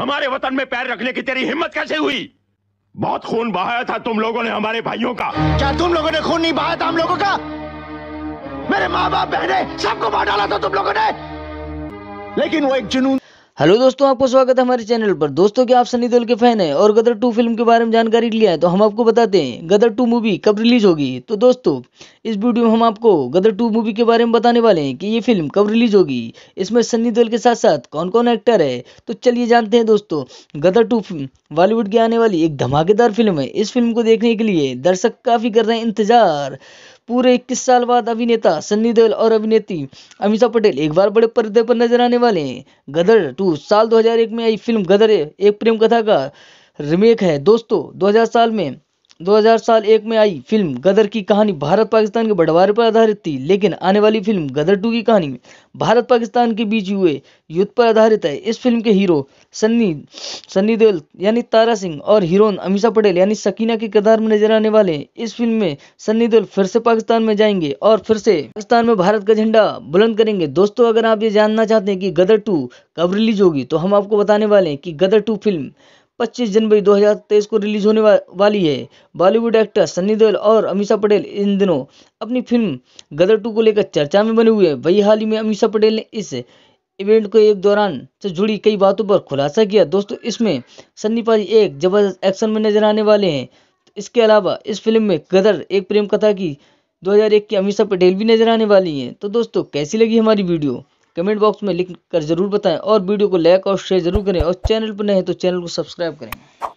हमारे वतन में पैर रखने की तेरी हिम्मत कैसे हुई बहुत खून बहाया था तुम लोगों ने हमारे भाइयों का क्या तुम लोगों ने खून नहीं बहाया था हम लोगों का मेरे माँ बाप बहने सबको मार डाला था तुम लोगों ने लेकिन वो एक जुनून हेलो दोस्तों आपको स्वागत है हमारे चैनल पर दोस्तों क्या आप सनी देओल के फैन हैं और गदर टू फिल्म के बारे में जानकारी लिया है तो हम आपको बताते हैं गदर टू मूवी कब रिलीज होगी तो दोस्तों इस वीडियो में हम आपको गदर टू मूवी के बारे में बताने वाले हैं कि ये फिल्म कब रिलीज होगी इसमें सनी देओल के साथ साथ कौन कौन एक्टर है तो चलिए जानते हैं दोस्तों गदर टू बॉलीवुड की आने वाली एक धमाकेदार फिल्म है इस फिल्म को देखने के लिए दर्शक काफी कर रहे हैं इंतजार पूरे 21 साल बाद अभिनेता सन्नी देओल और अभिनेत्री अमिषा पटेल एक बार बड़े पर्दे पर नजर आने वाले हैं गदर टू साल 2001 में आई फिल्म गदर एक प्रेम कथा का रिमेक है दोस्तों 2000 साल में 2000 साल एक में आई फिल्म गदर की कहानी भारत पाकिस्तान के बंटवारे पर आधारित थी लेकिन आने वाली फिल्म गदर टू की कहानी भारत पाकिस्तान के बीच हुए युद्ध पर आधारित है इस फिल्म के हीरो सन्नी सन्नी देओल यानी तारा सिंह और हीरोन अमीषा पटेल यानी सकीना के किरदार में नजर आने वाले हैं इस फिल्म में सन्नी देओल फिर से पाकिस्तान में जाएंगे और फिर से पाकिस्तान में भारत का झंडा बुलंद करेंगे दोस्तों अगर आप ये जानना चाहते हैं कि गदर टू कब रिलीज होगी तो हम आपको बताने वाले हैं कि गदर टू फिल्म 25 जनवरी 2023 को रिलीज होने वा, वाली है बॉलीवुड एक्टर सनी देओल और अमीषा पटेल इन दिनों अपनी फिल्म गदर टू को लेकर चर्चा में बने हुए हैं वही हाल ही में अमीषा पटेल ने इस इवेंट को एक दौरान से जुड़ी कई बातों पर खुलासा किया दोस्तों इसमें सन्नी पाजी एक जबरदस्त एक्शन में नजर आने वाले हैं इसके अलावा इस फिल्म में गदर एक प्रेम कथा की 2001 की अमीषा पटेल भी नजर आने वाली हैं तो दोस्तों कैसी लगी हमारी वीडियो कमेंट बॉक्स में लिख कर ज़रूर बताएं और वीडियो को लाइक और शेयर ज़रूर करें और चैनल पर नए हैं तो चैनल को सब्सक्राइब करें